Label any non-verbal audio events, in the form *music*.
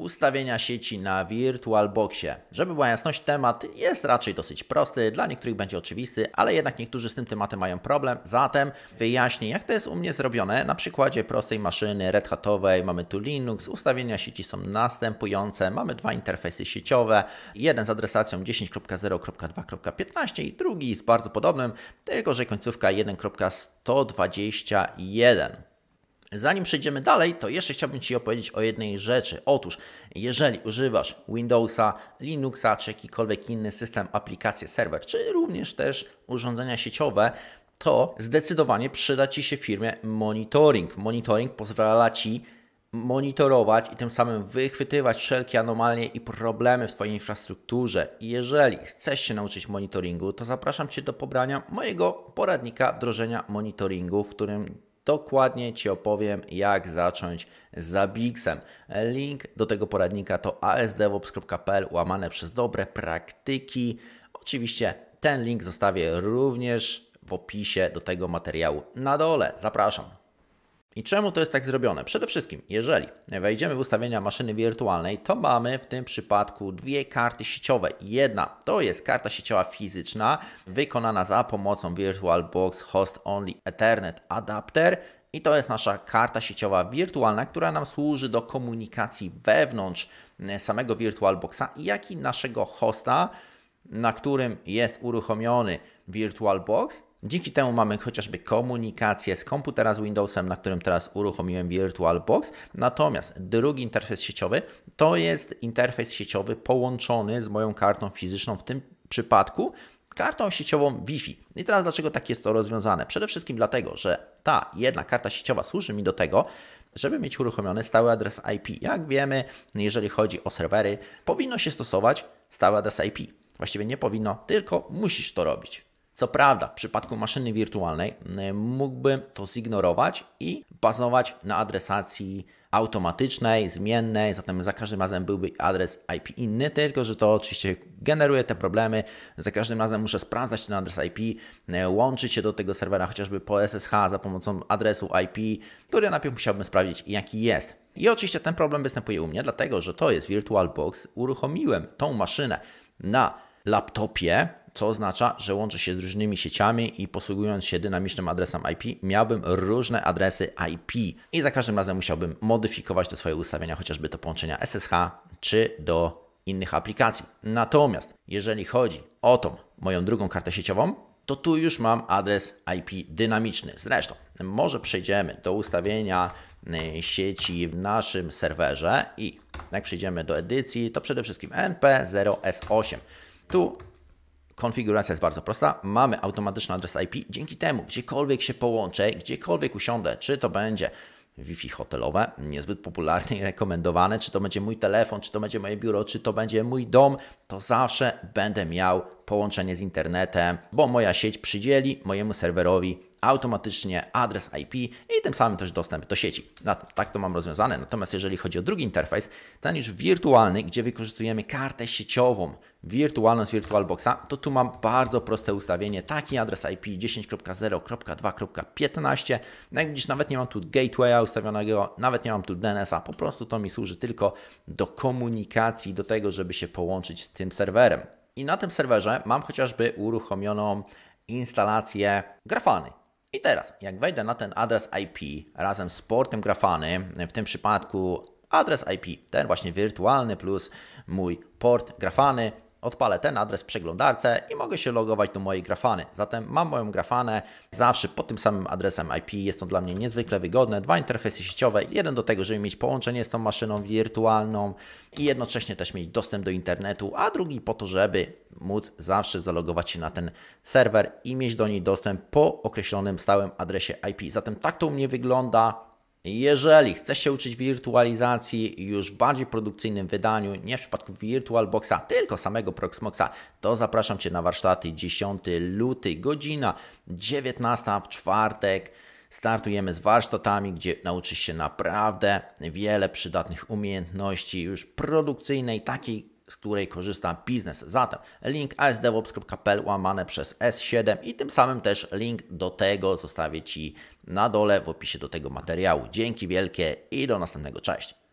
ustawienia sieci na VirtualBoxie. Żeby była jasność, temat jest raczej dosyć prosty, dla niektórych będzie oczywisty, ale jednak niektórzy z tym tematem mają problem. Zatem wyjaśnię, jak to jest u mnie zrobione. Na przykładzie prostej maszyny Red Hatowej mamy tu Linux, ustawienia sieci są następujące. Mamy dwa interfejsy sieciowe, jeden z adresacją 10.0.2.15 i drugi z bardzo podobnym, tylko że końcówka 1.121. Zanim przejdziemy dalej, to jeszcze chciałbym Ci opowiedzieć o jednej rzeczy. Otóż, jeżeli używasz Windowsa, Linuxa czy jakikolwiek inny system, aplikację, serwer, czy również też urządzenia sieciowe, to zdecydowanie przyda Ci się firmie monitoring. Monitoring pozwala Ci monitorować i tym samym wychwytywać wszelkie anomalie i problemy w Twojej infrastrukturze. Jeżeli chcesz się nauczyć monitoringu, to zapraszam Cię do pobrania mojego poradnika wdrożenia monitoringu, w którym dokładnie Ci opowiem, jak zacząć z Abixem. Link do tego poradnika to asdevops.pl łamane przez dobre praktyki. Oczywiście ten link zostawię również w opisie do tego materiału na dole. Zapraszam. I czemu to jest tak zrobione? Przede wszystkim, jeżeli wejdziemy w ustawienia maszyny wirtualnej, to mamy w tym przypadku dwie karty sieciowe. Jedna to jest karta sieciowa fizyczna, wykonana za pomocą VirtualBox Host Only Ethernet Adapter. I to jest nasza karta sieciowa wirtualna, która nam służy do komunikacji wewnątrz e, samego VirtualBoxa, jak i naszego hosta, na którym jest uruchomiony VirtualBox Dzięki temu mamy chociażby komunikację z komputera z Windowsem, na którym teraz uruchomiłem VirtualBox. Natomiast drugi interfejs sieciowy to jest interfejs sieciowy połączony z moją kartą fizyczną w tym przypadku kartą sieciową Wi-Fi. I teraz dlaczego tak jest to rozwiązane? Przede wszystkim dlatego, że ta jedna karta sieciowa służy mi do tego, żeby mieć uruchomiony stały adres IP. Jak wiemy, jeżeli chodzi o serwery, powinno się stosować stały adres IP. Właściwie nie powinno, tylko musisz to robić. Co prawda, w przypadku maszyny wirtualnej y, mógłbym to zignorować i bazować na adresacji automatycznej, zmiennej, zatem za każdym razem byłby adres IP inny, tylko że to oczywiście generuje te problemy. Za każdym razem muszę sprawdzać ten adres IP, y, łączyć się do tego serwera chociażby po SSH za pomocą adresu IP, który najpierw musiałbym sprawdzić jaki jest. I oczywiście ten problem występuje u mnie, dlatego że to jest VirtualBox. Uruchomiłem tą maszynę na laptopie, co oznacza, że łączę się z różnymi sieciami i posługując się dynamicznym adresem IP, miałbym różne adresy IP i za każdym razem musiałbym modyfikować te swoje ustawienia, chociażby do połączenia SSH czy do innych aplikacji. Natomiast jeżeli chodzi o tą moją drugą kartę sieciową, to tu już mam adres IP dynamiczny. Zresztą może przejdziemy do ustawienia y, sieci w naszym serwerze i jak przejdziemy do edycji, to przede wszystkim np0s8. Tu Konfiguracja jest bardzo prosta. Mamy automatyczny adres IP. Dzięki temu, gdziekolwiek się połączę, gdziekolwiek usiądę, czy to będzie Wi-Fi hotelowe, niezbyt popularne i *laughs* rekomendowane, czy to będzie mój telefon, czy to będzie moje biuro, czy to będzie mój dom, to zawsze będę miał połączenie z internetem, bo moja sieć przydzieli mojemu serwerowi automatycznie adres IP i tym samym też dostęp do sieci. Tak to mam rozwiązane. Natomiast jeżeli chodzi o drugi interfejs, ten już wirtualny, gdzie wykorzystujemy kartę sieciową wirtualną z VirtualBoxa, to tu mam bardzo proste ustawienie. Taki adres IP 10.0.2.15. No jak widzisz, nawet nie mam tu gatewaya ustawionego, nawet nie mam tu DNS-a. Po prostu to mi służy tylko do komunikacji, do tego, żeby się połączyć z tym serwerem. I na tym serwerze mam chociażby uruchomioną instalację Grafany. I teraz, jak wejdę na ten adres IP razem z portem grafany, w tym przypadku adres IP, ten właśnie wirtualny plus mój port grafany, odpalę ten adres w przeglądarce i mogę się logować do mojej grafany. Zatem mam moją grafanę zawsze pod tym samym adresem IP. Jest to dla mnie niezwykle wygodne. Dwa interfejsy sieciowe, jeden do tego, żeby mieć połączenie z tą maszyną wirtualną i jednocześnie też mieć dostęp do internetu, a drugi po to, żeby móc zawsze zalogować się na ten serwer i mieć do niej dostęp po określonym stałym adresie IP. Zatem tak to u mnie wygląda. Jeżeli chcesz się uczyć wirtualizacji już w bardziej produkcyjnym wydaniu, nie w przypadku VirtualBoxa, tylko samego Proxmoxa, to zapraszam Cię na warsztaty 10 luty, godzina 19 w czwartek. Startujemy z warsztatami, gdzie nauczysz się naprawdę wiele przydatnych umiejętności już produkcyjnej, takiej z której korzysta biznes. Zatem link asdevops.pl łamane przez S7 i tym samym też link do tego zostawię Ci na dole w opisie do tego materiału. Dzięki wielkie i do następnego. Cześć!